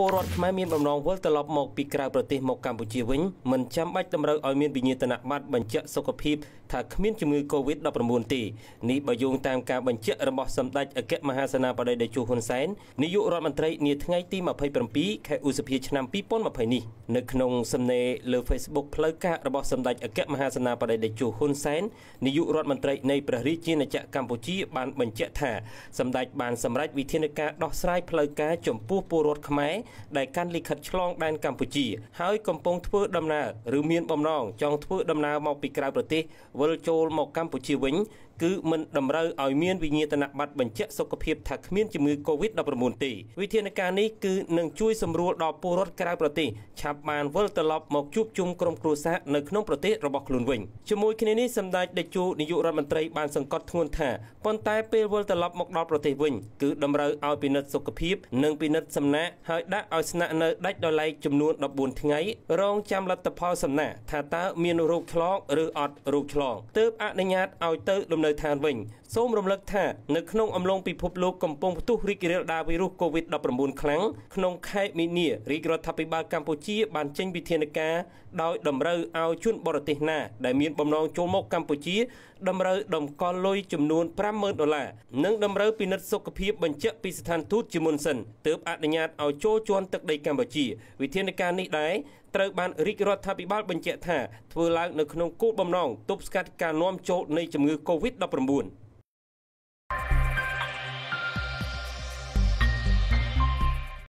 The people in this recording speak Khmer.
ពលរដ្ឋខ្មែរមានបំណងវិលត្រឡប់មកពីក្រៅប្រទេសមកកម្ពុជាវិញមិនចាំបាច់តម្រូវឲ្យមានវិញ្ញាតនបត្របញ្ជាក់សុខភាពថាគ្មានជំងឺ Covid-19 ទេនេះបើយោងតាមការបញ្ជាក់របស់សម្ដេចអគ្គមហាសេនាបតីតេជោហ៊ុនសែននាយករដ្ឋមន្ត្រីនាថ្ងៃទី27ខែឧសភាឆ្នាំ2020នេះនៅក្នុងសំណេរលើ Facebook ផ្លូវការរបស់សម្ដេចអគ្គមហាសេនាបតីតេជោហ៊ុនសែននាយករដ្ឋមន្ត្រីនៃព្រះរាជាណាចក្រកម្ពុជាបានបញ្ជាក់ថាសម្ដេចបានសម្រេចវិធានការដោះស្រាយផ្លូវការចំពោះពលរដ្ឋខ្មែរដែលកាន់លិខិតឆ្លងដែនកម្ពុជាហើយកំពុងធ្វើដំណើរឬមានបំណងចង់ធ្វើដំណើរមក ពីក្រៅប្រទេសវិលចូលមកកម្ពុជាវិញគឺមិនតម្រូវឲ្យមានវិញ្ញាតនប័ត្របញ្ជាក់សុខភាពថាគ្មានជំងឺ Covid-19 ទេវិធានការនេះគឺនឹងជួយសម្រួលដល់ពលរដ្ឋក្រៅប្រទេសឆាប់បានវិលត្រឡប់មកជួបជុំក្រុមគ្រួសារនៅក្នុងប្រទេសរបស់ខ្លួនវិញជាមួយគ្នានេះសម្ដេចតេជោនាយករដ្ឋមន្ត្រីបានសង្កត់ធ្ងន់ថាប៉ុន្តែពេលវិលត្រឡប់មកដល់ប្រទេសវិញគឺតម្រូវឲ្យពិនិត្យសុខភាពនិងពិនិត្យសំណាក់ហើយដាក់ឲ្យស្នាក់នៅដាច់ដោយឡែកចំនួន14ថ្ងៃរងចាំលទ្ធផលសំណាក់ថាតើមានរោគឆ្លងឬអត់រោគឆ្លងទើបអនុញ្ញាតឲ្យទៅដំនៅឋានវិញសូមរំលឹកថានៅក្នុងអំឡុងពិភពលោកកំពុងផ្ទុះរីករាលដាលវីរុស COVID-19 ខ្លាំងក្នុងខេត្តមីនារាជរដ្ឋាភិបាលកម្ពុជាបានចេញវិធានការដោយតម្រូវឲ្យជនបរទេសណា ដែលមានបំណងចូលមកកម្ពុជាតម្រូវតម្កល់លុយចំនួន50,000ដុល្លារនិង តម្រូវពិនិត្យសុខភាពបញ្ជាក់ពីស្ថានទូតជាមុនសិនទើបអនុញ្ញាតឲ្យចូលជាន់ទឹកដីកម្ពុជាវិធានការនេះដែរត្រូវបានរាជរដ្ឋាភិបាលបញ្ជាក់ថា ធ្វើឡើងនៅក្នុងគោលបំណងទប់ស្កាត់ការនាំចូលនៃជំងឺ Covid-19